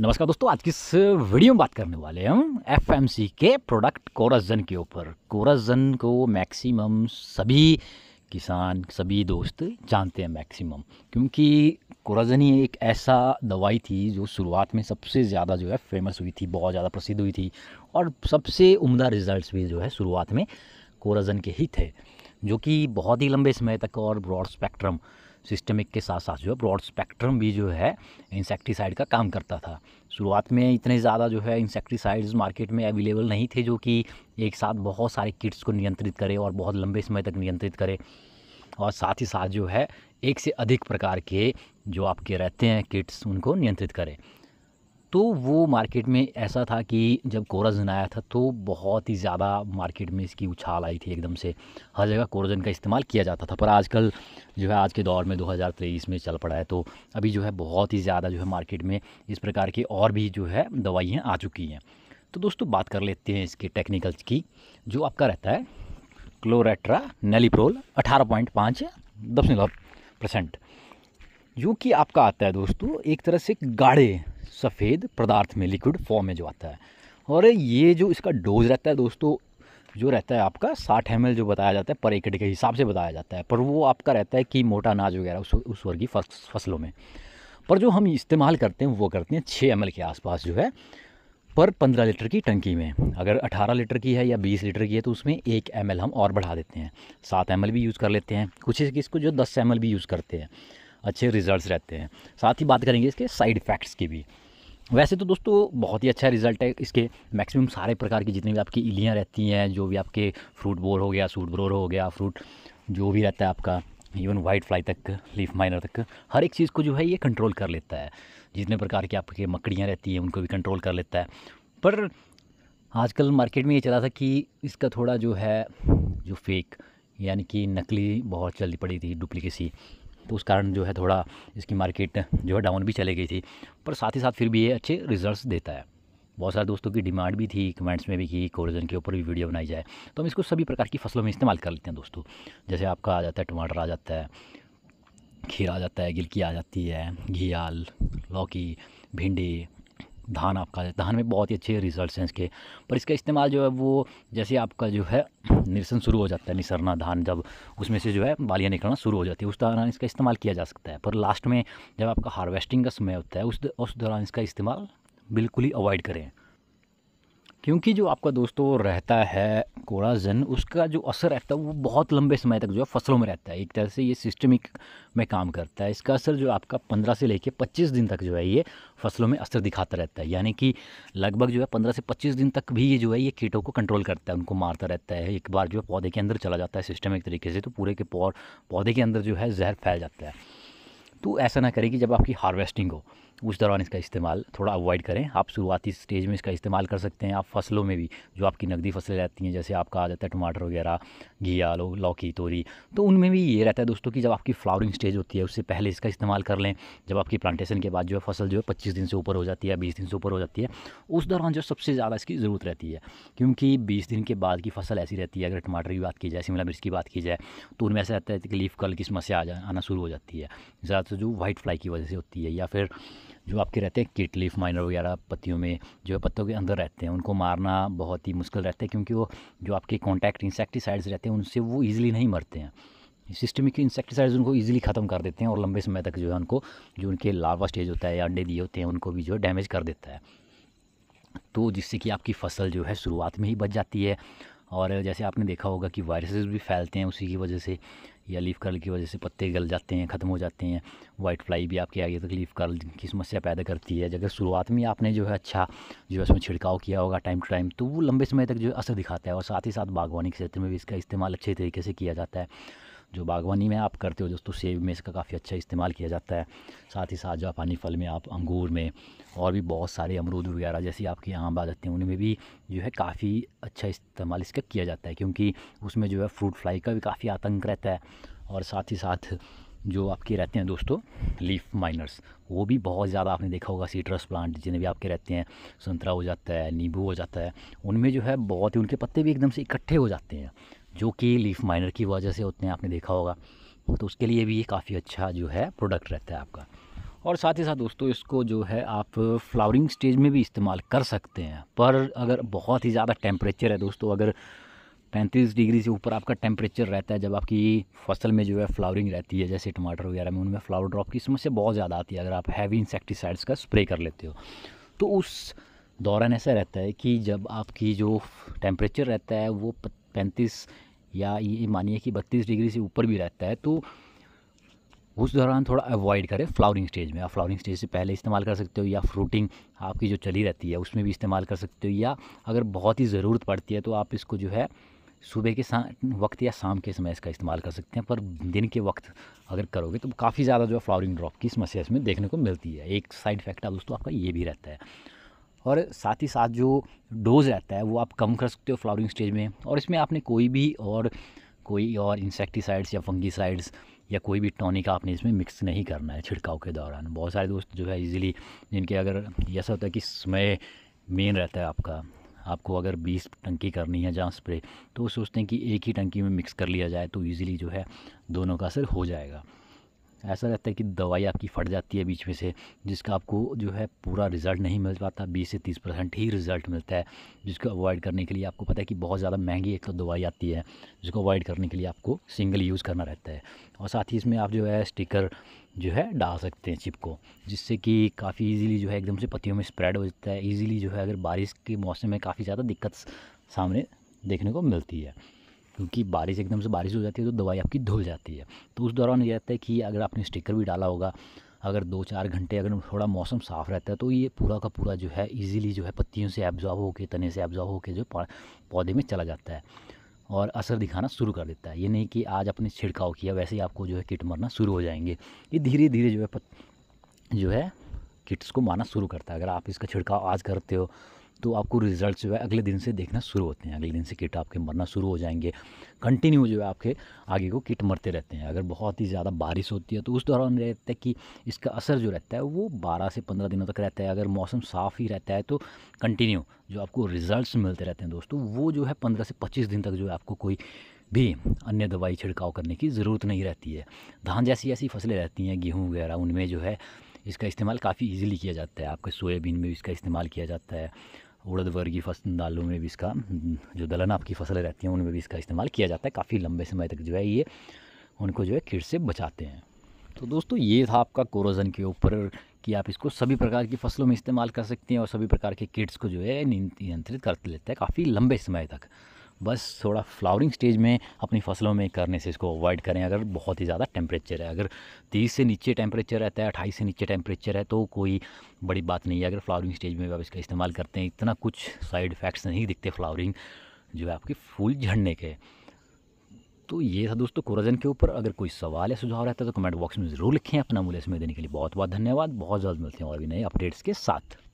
नमस्कार दोस्तों आज की इस वीडियो में बात करने वाले हम एफ के प्रोडक्ट कोराजन के ऊपर कोराजन को मैक्सिमम सभी किसान सभी दोस्त जानते हैं मैक्सिमम क्योंकि कोराजन ही एक ऐसा दवाई थी जो शुरुआत में सबसे ज़्यादा जो है फेमस हुई थी बहुत ज़्यादा प्रसिद्ध हुई थी और सबसे उम्दा रिज़ल्ट भी जो है शुरुआत में कोराजन के ही थे जो कि बहुत ही लंबे समय तक और ब्रॉड स्पेक्ट्रम सिस्टमिक के साथ साथ जो है ब्रॉड स्पेक्ट्रम भी जो है इंसेक्टिसाइड का काम करता था शुरुआत में इतने ज़्यादा जो है इंसेक्टिसाइड्स मार्केट में अवेलेबल नहीं थे जो कि एक साथ बहुत सारे किट्स को नियंत्रित करे और बहुत लंबे समय तक नियंत्रित करे और साथ ही साथ जो है एक से अधिक प्रकार के जो आपके रहते हैं किट्स उनको नियंत्रित करें तो वो मार्केट में ऐसा था कि जब कोराजन आया था तो बहुत ही ज़्यादा मार्केट में इसकी उछाल आई थी एकदम से हर जगह कोरोजन का इस्तेमाल किया जाता था पर आजकल जो है आज के दौर में 2023 में चल पड़ा है तो अभी जो है बहुत ही ज़्यादा जो है मार्केट में इस प्रकार की और भी जो है दवाइयाँ आ चुकी हैं तो दोस्तों बात कर लेते हैं इसके टेक्निकल्स की जो आपका रहता है क्लोरेट्रा नेलीप्रोल अठारह पॉइंट पाँच दशमलव परसेंट जो कि आपका आता है दोस्तों एक तरह से गाढ़े सफ़ेद पदार्थ में लिक्विड फॉर्म में जो आता है और ये जो इसका डोज रहता है दोस्तों जो रहता है आपका साठ एम जो बताया जाता है पर एकड़ के हिसाब से बताया जाता है पर वो आपका रहता है कि मोटा अनाज वगैरह उस उस वर्ग की फसलों में पर जो हम इस्तेमाल करते हैं वो करते हैं छः एम के आसपास जो है पर पंद्रह लीटर की टंकी में अगर अठारह लीटर की है या बीस लीटर की है तो उसमें एक एम हम और बढ़ा देते हैं सात एम भी यूज़ कर लेते हैं कुछ इसको जो दस एम भी यूज़ करते हैं अच्छे रिजल्ट्स रहते हैं साथ ही बात करेंगे इसके साइड इफ़ेक्ट्स की भी वैसे तो दोस्तों बहुत ही अच्छा रिजल्ट है इसके मैक्सिमम सारे प्रकार की जितनी भी आपकी इलियाँ रहती हैं जो भी आपके फ्रूट बोर हो गया सूट ब्रोर हो गया फ्रूट जो भी रहता है आपका इवन वाइट फ्लाई तक लीफ माइनर तक हर एक चीज़ को जो है ये कंट्रोल कर लेता है जितने प्रकार की आपके मकड़ियाँ रहती हैं उनको भी कंट्रोल कर लेता है पर आजकल मार्केट में ये चला था कि इसका थोड़ा जो है जो फेक यानी कि नकली बहुत जल्दी पड़ी थी डुप्लीकेसी तो उस कारण जो है थोड़ा इसकी मार्केट जो है डाउन भी चली गई थी पर साथ ही साथ फिर भी ये अच्छे रिजल्ट देता है बहुत सारे दोस्तों की डिमांड भी थी कमेंट्स में भी कि कोरिजन के ऊपर भी वीडियो बनाई जाए तो हम इसको सभी प्रकार की फसलों में इस्तेमाल कर लेते हैं दोस्तों जैसे आपका आ जाता है टमाटर आ जाता है खीरा आ जाता है गिलकी आ जाती है घियाल लौकी भिंडी धान आपका धान में बहुत ही अच्छे रिजल्ट हैं इसके पर इसका इस्तेमाल जो है वो जैसे आपका जो है निरसन शुरू हो जाता है निसरना धान जब उसमें से जो है बालियाँ निकलना शुरू हो जाती है उस दौरान इसका इस्तेमाल किया जा सकता है पर लास्ट में जब आपका हार्वेस्टिंग का समय होता है उस उस दौरान इसका इस्तेमाल बिल्कुल ही अवॉइड करें क्योंकि जो आपका दोस्तों रहता है कोराजन उसका जो असर रहता है वो बहुत लंबे समय तक जो है फसलों में रहता है एक तरह से ये सिस्टमिक में काम करता है इसका असर जो आपका पंद्रह से लेके पच्चीस दिन तक जो है ये फसलों में असर दिखाता रहता है यानी कि लगभग जो है पंद्रह से पच्चीस दिन तक भी ये जो है ये कीटों को कंट्रोल करता है उनको मारता रहता है एक बार जो है पौधे के अंदर चला जाता है सिस्टमिक तरीके से तो पूरे के पौधे के अंदर जो है जहर फैल जाता है तो ऐसा ना करें कि जब आपकी हार्वेस्टिंग हो उस दौरान इसका इस्तेमाल थोड़ा अवॉइड करें आप शुरुआती स्टेज में इसका इस्तेमाल कर सकते हैं आप फसलों में भी जो आपकी नकदी फसलें रहती हैं जैसे आपका आ जाता है टमाटर वगैरह घिया लो लौकी तोरी तो उनमें भी ये रहता है दोस्तों कि जब आपकी फ्लावरिंग स्टेज होती है उससे पहले इसका इस्तेमाल कर लें जब आपकी प्लांटेशन के बाद जो है फसल जो है पच्चीस दिन से ऊपर हो जाती है बीस दिन से ऊपर हो जाती है उस दौरान जो सबसे ज़्यादा इसकी ज़रूरत रहती है क्योंकि बीस दिन के बाद की फसल ऐसी रहती है अगर टमाटर की बात की जाए शिमला मिर्च की बात की जाए तो उनमें ऐसा रहता है कि लीफ कल की समस्या आ जा आना शुरू हो जाती है ज़्यादातर जो वाइट फ्लाई की वजह से होती है या फिर जो आपके रहते हैं किट लीफ माइनर वगैरह पत्तियों में जो है पत्तों के अंदर रहते हैं उनको मारना बहुत ही मुश्किल रहता है क्योंकि वो जो आपके कॉन्टैक्ट इंसेक्टिसाइड्स रहते हैं उनसे वो ईज़िली नहीं मरते हैं सिस्टमिक इंसेक्टिसाइड्स उनको ईजिली ख़त्म कर देते हैं और लंबे समय तक जो है उनको जो उनके लार्वा स्टेज होता है या अंडे दिए होते हैं उनको भी जो है डैमेज कर देता है तो जिससे कि आपकी फसल जो है शुरुआत में ही बच जाती है और जैसे आपने देखा होगा कि वायरसेस भी फैलते हैं उसी की वजह से या लीफ कर्ल की वजह से पत्ते गल जाते हैं ख़त्म हो जाते हैं वाइट फ्लाई भी आपके आगे तक लीफ कर्ल की समस्या पैदा करती है अगर शुरुआत में आपने जो है अच्छा जो है उसमें छिड़काव किया होगा टाइम टू टाइम तो वो लंबे समय तक जो है असर दिखाता है और साथ ही साथ बागवानी के क्षेत्र में भी इसका इस्तेमाल अच्छे तरीके से किया जाता है जो बागवानी में आप करते हो दोस्तों सेब में इसका काफ़ी अच्छा इस्तेमाल किया जाता है साथ ही साथ जो जापानी फल में आप अंगूर में और भी बहुत सारे अमरूद वगैरह जैसे आपके आम आ जाते हैं उनमें भी जो है काफ़ी अच्छा इस्तेमाल इसका किया जाता है क्योंकि उसमें जो है फ्रूट फ्लाई का भी काफ़ी आतंक रहता है और साथ ही साथ जो आपके रहते हैं दोस्तों लीफ माइनर्स वो भी बहुत ज़्यादा आपने देखा होगा सीट्रस प्लांट जिन्हें भी आपके रहते हैं संतरा हो जाता है नींबू हो जाता है उनमें जो है बहुत ही उनके पत्ते भी एकदम से इकट्ठे हो जाते हैं जो कि लीफ माइनर की वजह से होते हैं आपने देखा होगा तो उसके लिए भी ये काफ़ी अच्छा जो है प्रोडक्ट रहता है आपका और साथ ही साथ दोस्तों इसको जो है आप फ्लावरिंग स्टेज में भी इस्तेमाल कर सकते हैं पर अगर बहुत ही ज़्यादा टेम्परेचर है दोस्तों अगर पैंतीस डिग्री से ऊपर आपका टेम्परेचर रहता है जब आपकी फसल में जो है फ्लावरिंग रहती है जैसे टमाटर वगैरह में उनमें फ्लावर ड्रॉप की समस्या बहुत ज़्यादा आती है अगर आप हैवी इंसेक्टिसाइड्स का स्प्रे कर लेते हो तो उस दौरान ऐसा रहता है कि जब आपकी जो टेम्परेचर रहता है वो पैंतीस या ये मानिए कि बत्तीस डिग्री से ऊपर भी रहता है तो उस दौरान थोड़ा अवॉइड करें फ्लावरिंग स्टेज में आप फ्लावरिंग स्टेज से पहले इस्तेमाल कर सकते हो या फ्रूटिंग आपकी जो चली रहती है उसमें भी इस्तेमाल कर सकते हो या अगर बहुत ही ज़रूरत पड़ती है तो आप इसको जो है सुबह के वक्त या शाम के समय इसका इस्तेमाल कर सकते हैं पर दिन के वक्त अगर करोगे तो काफ़ी ज़्यादा जो है फ्लावरिंग ड्रॉप की समस्या इसमें देखने को मिलती है एक साइड इफेक्ट आप दोस्तों आपका ये भी रहता है और साथ ही साथ जो डोज़ रहता है वो आप कम कर सकते हो फ्लावरिंग स्टेज में और इसमें आपने कोई भी और कोई और इंसेक्टिसाइड्स या फंगीसाइड्स या कोई भी टॉनिक आपने इसमें मिक्स नहीं करना है छिड़काव के दौरान बहुत सारे दोस्त जो है इजीली जिनके अगर ऐसा होता है कि समय मेन रहता है आपका आपको अगर 20 टंकी करनी है जहाँ स्प्रे तो वो सोचते हैं कि एक ही टंकी में मिक्स कर लिया जाए तो ईज़िली जो है दोनों का असर हो जाएगा ऐसा रहता है कि दवाई आपकी फट जाती है बीच में से जिसका आपको जो है पूरा रिज़ल्ट नहीं मिल पाता बीस से तीस परसेंट ही रिज़ल्ट मिलता है जिसको अवॉइड करने के लिए आपको पता है कि बहुत ज़्यादा महंगी एक तो दवाई आती है जिसको अवॉइड करने के लिए आपको सिंगल यूज़ करना रहता है और साथ ही इसमें आप जो है स्टिकर जो है डाल सकते हैं चिप को जिससे कि काफ़ी ईजिली जो है एकदम से पतियों में स्प्रेड हो जाता है ईजिली जो है अगर बारिश के मौसम में काफ़ी ज़्यादा दिक्कत सामने देखने को मिलती है क्योंकि बारिश एकदम से बारिश हो जाती है तो दवाई आपकी धुल जाती है तो उस दौरान ये रहता है कि अगर आपने स्टिकर भी डाला होगा अगर दो चार घंटे अगर थोड़ा मौसम साफ़ रहता है तो ये पूरा का पूरा जो है इजीली जो है पत्तियों से एब्जॉर्व होकर तने से एब्जॉर्व होकर जो पौधे में चला जाता है और असर दिखाना शुरू कर देता है ये नहीं कि आज आपने छिड़काव किया वैसे ही आपको जो है किट मरना शुरू हो जाएंगे ये धीरे धीरे जो है पत, जो है किट्स को मारना शुरू करता है अगर आप इसका छिड़काव आज करते हो तो आपको रिज़ल्ट जो है अगले दिन से देखना शुरू होते हैं अगले दिन से किट आपके मरना शुरू हो जाएंगे कंटिन्यू जो है आपके आगे को किट मरते रहते हैं अगर बहुत ही ज़्यादा बारिश होती है तो उस दौरान रहता है कि इसका असर जो रहता है वो बारह से पंद्रह दिनों तक रहता है अगर मौसम साफ़ ही रहता है तो कंटिन्यू जो आपको रिज़ल्ट मिलते रहते हैं दोस्तों वो जो है पंद्रह से पच्चीस दिन तक जो है आपको कोई भी अन्य दवाई छिड़काव करने की ज़रूरत नहीं रहती है धान जैसी ऐसी फसलें रहती हैं गेहूँ वगैरह उनमें जो है इसका इस्तेमाल काफ़ी इजीली किया जाता है आपके सोयाबीन में भी इसका इस्तेमाल किया जाता है उड़द वर्ग की फसल दालों में भी इसका जो दलहन आपकी फसलें रहती हैं उनमें भी इसका इस्तेमाल किया जाता है काफ़ी लंबे समय तक जो है ये उनको जो है कीट से बचाते हैं तो दोस्तों ये था आपका कोरोजन के ऊपर कि आप इसको सभी प्रकार की फसलों में इस्तेमाल कर सकते हैं और सभी प्रकार के किट्स को जो है नियंत्रित कर लेते हैं काफ़ी लंबे समय तक बस थोड़ा फ्लावरिंग स्टेज में अपनी फसलों में करने से इसको अवॉइड करें अगर बहुत ही ज़्यादा टेम्परेचर है अगर तीस से नीचे टेम्परेचर रहता है अट्ठाईस से नीचे टेम्परेचर है तो कोई बड़ी बात नहीं है अगर फ्लावरिंग स्टेज में आप इसका इस्तेमाल करते हैं इतना कुछ साइड इफ़ेक्ट्स नहीं दिखते फ्लावरिंग जो है आपके फूल झड़ने के तो ये था दोस्तों कोरोजन के ऊपर अगर कोई सवाल या सुझाव रहता है तो कमेंट बॉक्स में ज़रूर लिखें अपना मूल्य समय देने के लिए बहुत बहुत धन्यवाद बहुत जल्द मिलते हैं और भी नए अपडेट्स के साथ